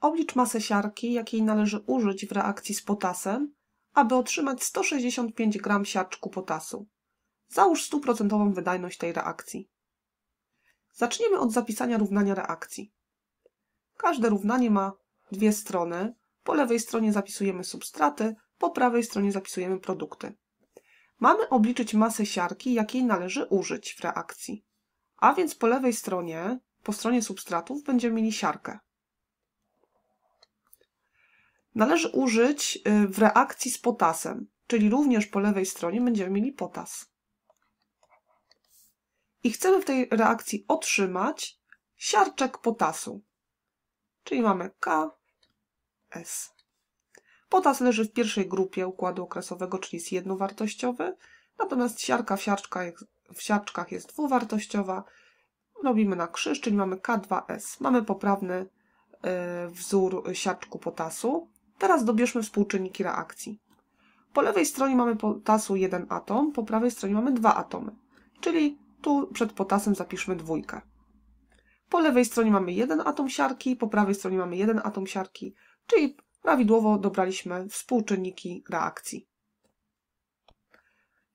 Oblicz masę siarki, jakiej należy użyć w reakcji z potasem, aby otrzymać 165 g siarczku potasu. Załóż stuprocentową wydajność tej reakcji. Zaczniemy od zapisania równania reakcji. Każde równanie ma dwie strony. Po lewej stronie zapisujemy substraty, po prawej stronie zapisujemy produkty. Mamy obliczyć masę siarki, jakiej należy użyć w reakcji. A więc po lewej stronie, po stronie substratów, będziemy mieli siarkę należy użyć y, w reakcji z potasem, czyli również po lewej stronie będziemy mieli potas. I chcemy w tej reakcji otrzymać siarczek potasu, czyli mamy KS. Potas leży w pierwszej grupie układu okresowego, czyli jest jednowartościowy, natomiast siarka w siarczkach, w siarczkach jest dwuwartościowa. Robimy na krzyż, czyli mamy K2S. Mamy poprawny y, wzór siarczku potasu. Teraz dobierzmy współczynniki reakcji. Po lewej stronie mamy potasu jeden atom, po prawej stronie mamy dwa atomy, czyli tu przed potasem zapiszmy dwójkę. Po lewej stronie mamy jeden atom siarki, po prawej stronie mamy jeden atom siarki, czyli prawidłowo dobraliśmy współczynniki reakcji.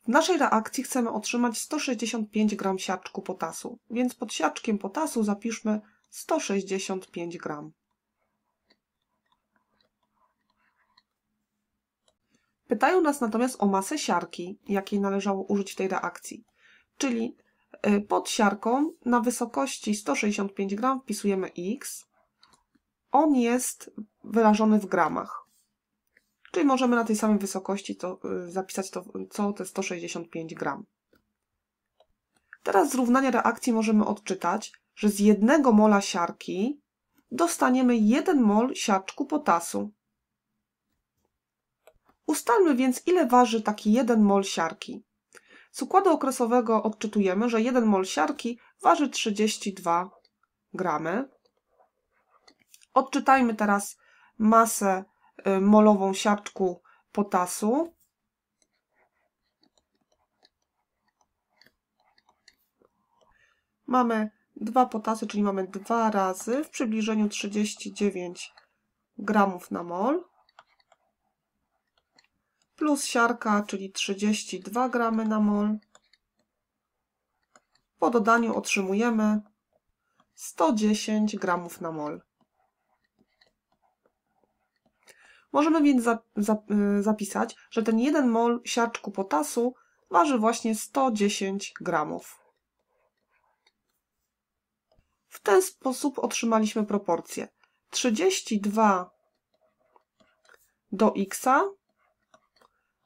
W naszej reakcji chcemy otrzymać 165 g siarczku potasu, więc pod siarczkiem potasu zapiszmy 165 g. Pytają nas natomiast o masę siarki, jakiej należało użyć w tej reakcji. Czyli y, pod siarką na wysokości 165 g wpisujemy x. On jest wyrażony w gramach. Czyli możemy na tej samej wysokości to, y, zapisać to, co te 165 g. Teraz z równania reakcji możemy odczytać, że z jednego mola siarki dostaniemy 1 mol siarczku potasu. Ustalmy więc, ile waży taki 1 mol siarki. Z układu okresowego odczytujemy, że 1 mol siarki waży 32 gramy. Odczytajmy teraz masę y, molową siarczku potasu. Mamy dwa potasy, czyli mamy dwa razy w przybliżeniu 39 gramów na mol plus siarka, czyli 32 gramy na mol. Po dodaniu otrzymujemy 110 gramów na mol. Możemy więc y, zapisać, że ten 1 mol siarczku potasu waży właśnie 110 gramów. W ten sposób otrzymaliśmy proporcje 32 do x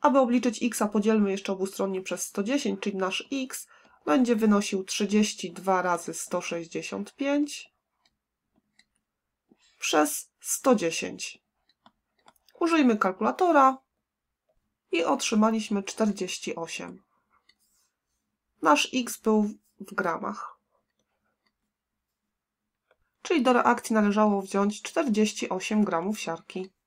Aby obliczyć x, podzielmy jeszcze obustronnie przez 110, czyli nasz x będzie wynosił 32 razy 165 przez 110. Użyjmy kalkulatora i otrzymaliśmy 48. Nasz x był w gramach. Czyli do reakcji należało wziąć 48 gramów siarki.